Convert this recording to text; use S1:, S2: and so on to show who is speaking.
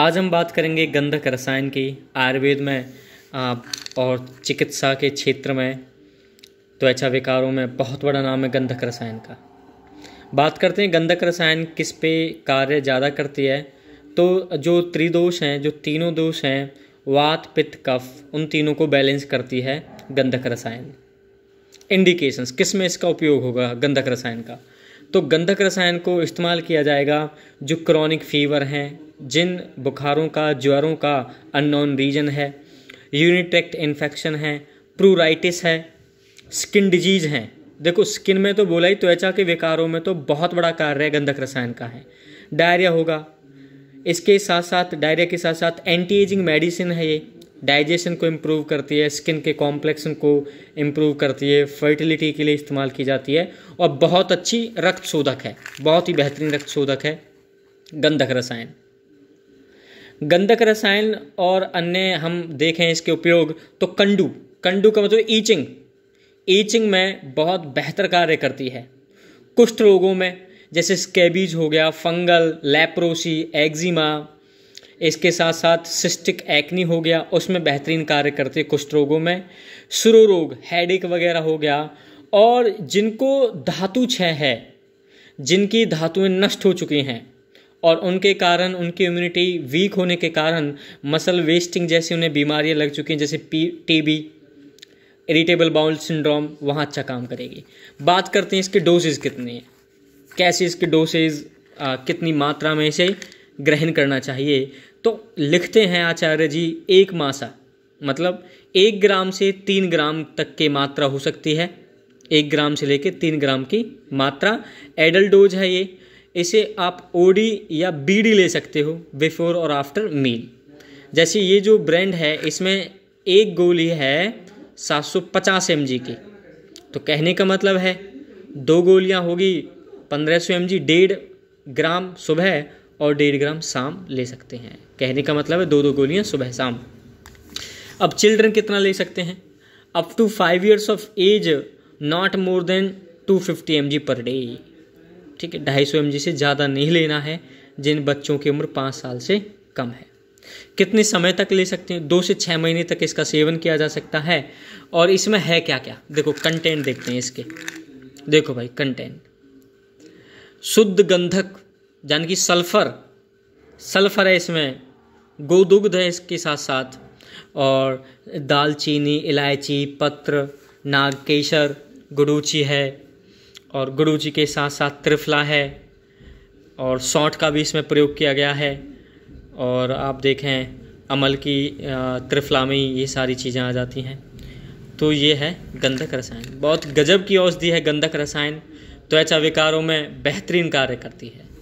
S1: आज हम बात करेंगे गंधक रसायन की आयुर्वेद में और चिकित्सा के क्षेत्र में त्वचा विकारों में बहुत बड़ा नाम है गंधक रसायन का बात करते हैं गंधक रसायन किस पे कार्य ज़्यादा करती है तो जो त्रिदोष हैं जो तीनों दोष हैं वात पित्त कफ उन तीनों को बैलेंस करती है गंधक रसायन इंडिकेशंस किस में इसका उपयोग होगा गंधक रसायन का तो गंधक रसायन को इस्तेमाल किया जाएगा जो क्रॉनिक फीवर हैं जिन बुखारों का ज्वरों का अननोन रीजन है यूनिटेक्ट इन्फेक्शन है प्रूराइटिस है स्किन डिजीज़ हैं देखो स्किन में तो बोला ही त्वचा के विकारों में तो बहुत बड़ा कार्य है गंधक रसायन का है डायरिया होगा इसके साथ साथ डायरिया के साथ साथ एंटी एजिंग मेडिसिन है ये डाइजेशन को इम्प्रूव करती है स्किन के कॉम्प्लेक्सन को इम्प्रूव करती है फर्टिलिटी के लिए इस्तेमाल की जाती है और बहुत अच्छी रक्त शोधक है बहुत ही बेहतरीन रक्त शोधक है गंधक रसायन गंधक रसायन और अन्य हम देखें इसके उपयोग तो कंडू कंडू का मतलब ईचिंग ईचिंग में बहुत बेहतर कार्य करती है कुष्ठ रोगों में जैसे स्केबीज हो गया फंगल लेप्रोसी एक्जिमा इसके साथ साथ सिस्टिक एक्नी हो गया उसमें बेहतरीन कार्य करते हैं कुष्ठ रोगों में सुरो रोग हेडेक वगैरह हो गया और जिनको धातु क्षय है जिनकी धातुएं नष्ट हो चुकी हैं और उनके कारण उनकी इम्यूनिटी वीक होने के कारण मसल वेस्टिंग जैसी उन्हें बीमारियां लग चुकी हैं जैसे P T B irritable bowel syndrome वहाँ अच्छा काम करेगी बात करते हैं इसके डोसेज कितने हैं कैसे इसके डोसेज कितनी मात्रा में इसे ग्रहण करना चाहिए तो लिखते हैं आचार्य जी एक मासा मतलब एक ग्राम से तीन ग्राम तक की मात्रा हो सकती है एक ग्राम से लेकर तीन ग्राम की मात्रा एडल्ट डोज है ये इसे आप ओडी या बीडी ले सकते हो बिफोर और आफ्टर मील जैसे ये जो ब्रांड है इसमें एक गोली है 750 सौ की तो कहने का मतलब है दो गोलियां होगी 1500 सौ एम डेढ़ ग्राम सुबह और डेढ़ ग्राम शाम ले सकते हैं कहने का मतलब है दो दो गोलियां सुबह शाम अब चिल्ड्रन कितना ले सकते हैं up to five years of age not more than two fifty M G per day ठीक है ढाई सौ एम से ज़्यादा नहीं लेना है जिन बच्चों की उम्र पाँच साल से कम है कितने समय तक ले सकते हैं दो से छः महीने तक इसका सेवन किया जा सकता है और इसमें है क्या क्या देखो कंटेंट देखते हैं इसके देखो भाई कंटेंट शुद्ध गंधक यानी कि सल्फर सल्फर है इसमें गोदुग्ध है इसके साथ साथ और दालचीनी इलायची पत्र नागकेशर गुडूची है और गुरु जी के साथ साथ त्रिफला है और सौठ का भी इसमें प्रयोग किया गया है और आप देखें अमल की त्रिफला में ये सारी चीज़ें आ जाती हैं तो ये है गंधक रसायन बहुत गजब की औषधि है गंधक रसायन त्वचा विकारों में बेहतरीन कार्य करती है